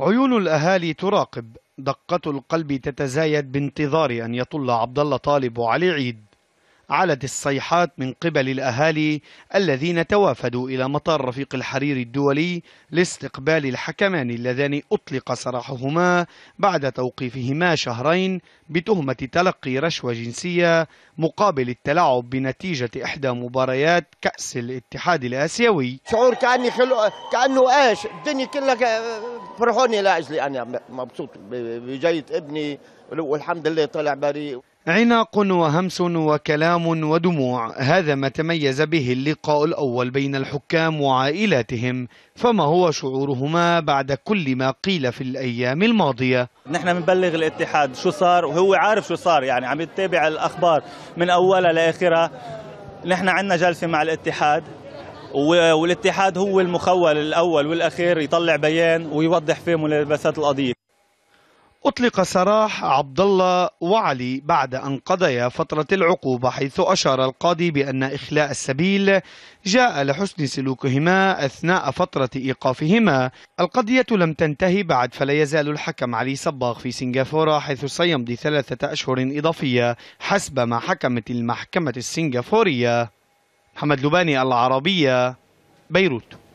عيون الأهالي تراقب دقة القلب تتزايد بانتظار أن يطل عبد الله طالب وعلي عيد علت الصيحات من قبل الأهالي الذين توافدوا إلى مطار رفيق الحريري الدولي لاستقبال الحكمان اللذان أطلق سراحهما بعد توقيفهما شهرين بتهمة تلقي رشوة جنسية مقابل التلاعب بنتيجة إحدى مباريات كأس الاتحاد الآسيوي شعور كأني خلو... كأنه إيش الدنيا كلها فرحوني لأجلي أنا مبسوط بجاية ابني والحمد لله طلع بريء عناق وهمس وكلام ودموع هذا ما تميز به اللقاء الأول بين الحكام وعائلاتهم فما هو شعورهما بعد كل ما قيل في الأيام الماضية نحن بنبلغ الاتحاد شو صار وهو عارف شو صار يعني عم يتابع الأخبار من أولها لآخرها نحن عندنا جلسة مع الاتحاد والاتحاد هو المخول الأول والأخير يطلع بيان ويوضح فيه ملابسات القضية أطلق سراح عبد الله وعلي بعد أن قضيا فترة العقوبة حيث أشار القاضي بأن إخلاء السبيل جاء لحسن سلوكهما أثناء فترة إيقافهما القضية لم تنتهي بعد فلا يزال الحكم علي صباغ في سنغافورة حيث سيمضي ثلاثة أشهر إضافية حسب ما حكمت المحكمة السنغافورية محمد لباني العربية بيروت